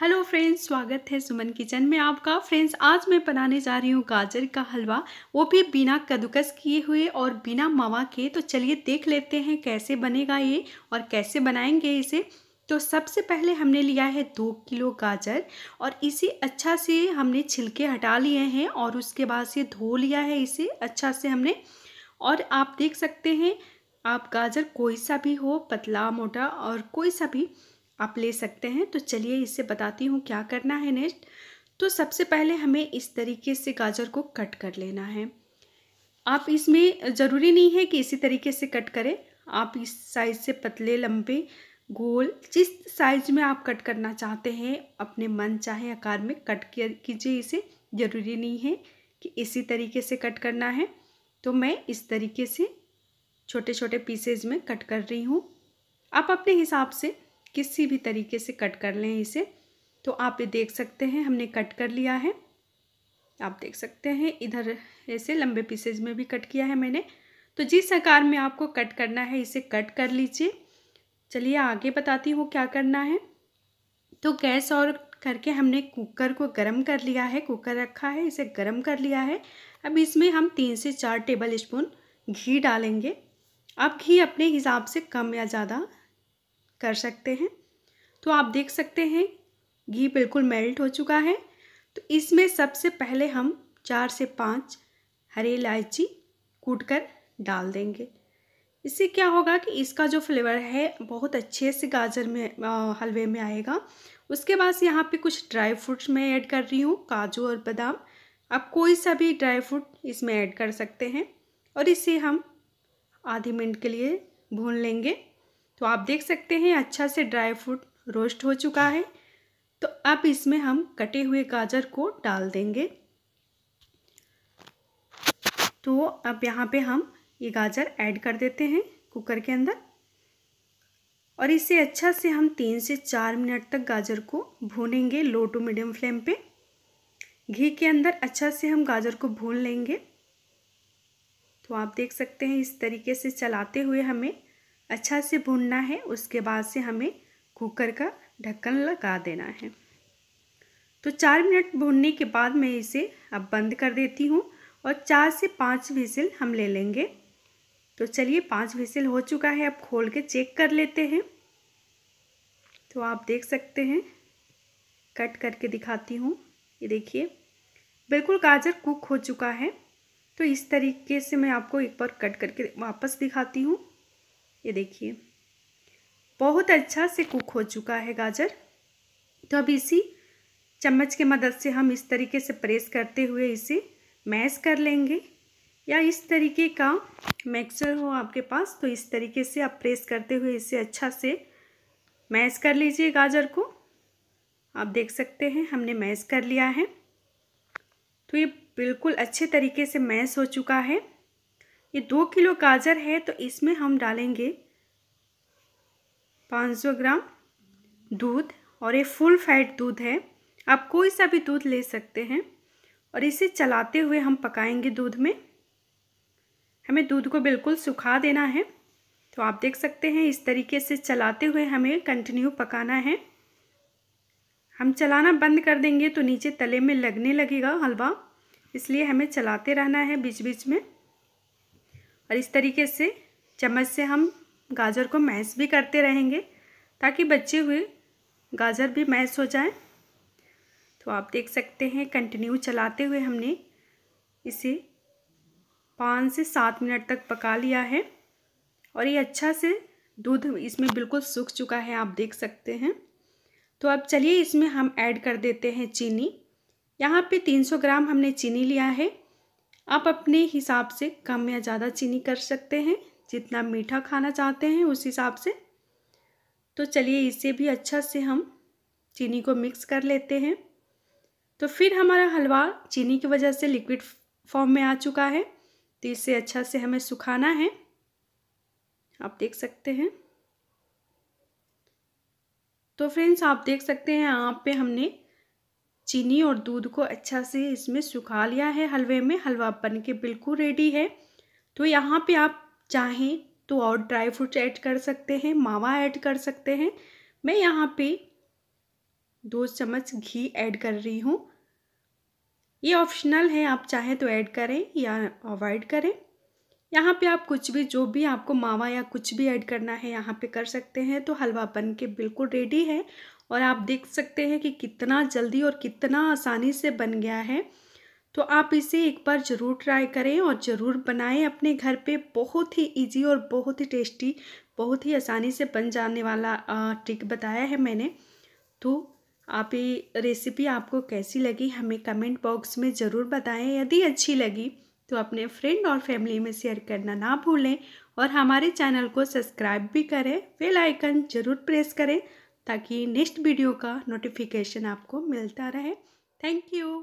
hello friends स्वागत है सुमन kitchen में आपका फ्रेंड्स आज मैं बनाने जा रही हूँ गाजर का हलवा वो भी बिना कद्दूकस किए हुए और बिना मावा के तो चलिए देख लेते हैं कैसे बनेगा ये और कैसे बनाएंगे इसे तो सबसे पहले हमने लिया है दो किलो गाजर और इसे अच्छा से हमने छिलके हटा लिए हैं और उसके बाद से धो लिया है इसे अच्छा से हमने और आप देख सकते हैं आप गाजर कोई सा भी हो पतला मोटा और कोई सा भी आप ले सकते हैं तो चलिए इसे बताती हूँ क्या करना है नेक्स्ट तो सबसे पहले हमें इस तरीके से गाजर को कट कर लेना है आप इसमें ज़रूरी नहीं है कि इसी तरीके से कट करें आप इस साइज़ से पतले लंबे गोल जिस साइज में आप कट करना चाहते हैं अपने मन चाहे आकार में कट कीजिए इसे ज़रूरी नहीं है कि इसी तरीके से कट करना है तो मैं इस तरीके से छोटे छोटे पीसेज में कट कर रही हूँ आप अपने हिसाब से किसी भी तरीके से कट कर लें इसे तो आप ये देख सकते हैं हमने कट कर लिया है आप देख सकते हैं इधर ऐसे लंबे पीसेज में भी कट किया है मैंने तो जिस आकार में आपको कट करना है इसे कट कर लीजिए चलिए आगे बताती हूँ क्या करना है तो गैस और करके हमने कुकर को गरम कर लिया है कुकर रखा है इसे गरम कर लिया है अब इसमें हम तीन से चार टेबल स्पून घी डालेंगे अब घी अपने हिसाब से कम या ज़्यादा कर सकते हैं तो आप देख सकते हैं घी बिल्कुल मेल्ट हो चुका है तो इसमें सबसे पहले हम चार से पाँच हरी इलायची कूट कर डाल देंगे इससे क्या होगा कि इसका जो फ्लेवर है बहुत अच्छे से गाजर में आ, हलवे में आएगा उसके बाद यहाँ पे कुछ ड्राई फ्रूट्स मैं ऐड कर रही हूँ काजू और बादाम आप कोई सा भी ड्राई फ्रूट इसमें ऐड कर सकते हैं और इसे हम आधे मिनट के लिए भून लेंगे तो आप देख सकते हैं अच्छा से ड्राई फ्रूट रोस्ट हो चुका है तो अब इसमें हम कटे हुए गाजर को डाल देंगे तो अब यहाँ पे हम ये गाजर ऐड कर देते हैं कुकर के अंदर और इसे अच्छा से हम तीन से चार मिनट तक गाजर को भूनेंगे लो टू मीडियम फ्लेम पे घी के अंदर अच्छा से हम गाजर को भून लेंगे तो आप देख सकते हैं इस तरीके से चलाते हुए हमें अच्छा से भूनना है उसके बाद से हमें कुकर का ढक्कन लगा देना है तो चार मिनट भूनने के बाद मैं इसे अब बंद कर देती हूँ और चार से पाँच विसिल हम ले लेंगे तो चलिए पाँच विसिल हो चुका है अब खोल के चेक कर लेते हैं तो आप देख सकते हैं कट करके दिखाती हूँ ये देखिए बिल्कुल गाजर कुक हो चुका है तो इस तरीके से मैं आपको एक बार कट करके वापस दिखाती हूँ ये देखिए बहुत अच्छा से कुक हो चुका है गाजर तो अब इसी चम्मच के मदद से हम इस तरीके से प्रेस करते हुए इसे मैश कर लेंगे या इस तरीके का मिक्सर हो आपके पास तो इस तरीके से आप प्रेस करते हुए इसे अच्छा से मैश कर लीजिए गाजर को आप देख सकते हैं हमने मैश कर लिया है तो ये बिल्कुल अच्छे तरीके से मैश हो चुका है ये दो किलो गाजर है तो इसमें हम डालेंगे 500 ग्राम दूध और ये फुल फैट दूध है आप कोई सा भी दूध ले सकते हैं और इसे चलाते हुए हम पकाएंगे दूध में हमें दूध को बिल्कुल सुखा देना है तो आप देख सकते हैं इस तरीके से चलाते हुए हमें कंटिन्यू पकाना है हम चलाना बंद कर देंगे तो नीचे तले में लगने लगेगा हलवा इसलिए हमें चलाते रहना है बीच बीच में और इस तरीके से चम्मच से हम गाजर को मैश भी करते रहेंगे ताकि बचे हुए गाजर भी मैश हो जाए तो आप देख सकते हैं कंटिन्यू चलाते हुए हमने इसे पाँच से सात मिनट तक पका लिया है और ये अच्छा से दूध इसमें बिल्कुल सूख चुका है आप देख सकते हैं तो अब चलिए इसमें हम ऐड कर देते हैं चीनी यहाँ पे 300 ग्राम हमने चीनी लिया है आप अपने हिसाब से कम या ज़्यादा चीनी कर सकते हैं जितना मीठा खाना चाहते हैं उस हिसाब से तो चलिए इसे भी अच्छा से हम चीनी को मिक्स कर लेते हैं तो फिर हमारा हलवा चीनी की वजह से लिक्विड फॉर्म में आ चुका है तो इसे अच्छा से हमें सुखाना है आप देख सकते हैं तो फ्रेंड्स आप देख सकते हैं यहाँ पे हमने चीनी और दूध को अच्छा से इसमें सुखा लिया है हलवे में हलवा बन के बिल्कुल रेडी है तो यहाँ पे आप चाहें तो और ड्राई फ्रूट्स ऐड कर सकते हैं मावा ऐड कर सकते हैं मैं यहाँ पे दो चम्मच घी ऐड कर रही हूँ ये ऑप्शनल है आप चाहें तो ऐड करें या अवॉइड करें यहाँ पे आप कुछ भी जो भी आपको मावा या कुछ भी ऐड करना है यहाँ पे कर सकते हैं तो हलवा बन के बिल्कुल रेडी है और आप देख सकते हैं कि कितना जल्दी और कितना आसानी से बन गया है तो आप इसे एक बार ज़रूर ट्राई करें और ज़रूर बनाएं अपने घर पे बहुत ही इजी और बहुत ही टेस्टी बहुत ही आसानी से बन जाने वाला ट्रिक बताया है मैंने तो आप ये रेसिपी आपको कैसी लगी हमें कमेंट बॉक्स में ज़रूर बताएं यदि अच्छी लगी तो अपने फ्रेंड और फैमिली में शेयर करना ना भूलें और हमारे चैनल को सब्सक्राइब भी करें बेल ज़रूर प्रेस करें ताकि नेक्स्ट वीडियो का नोटिफिकेशन आपको मिलता रहे थैंक यू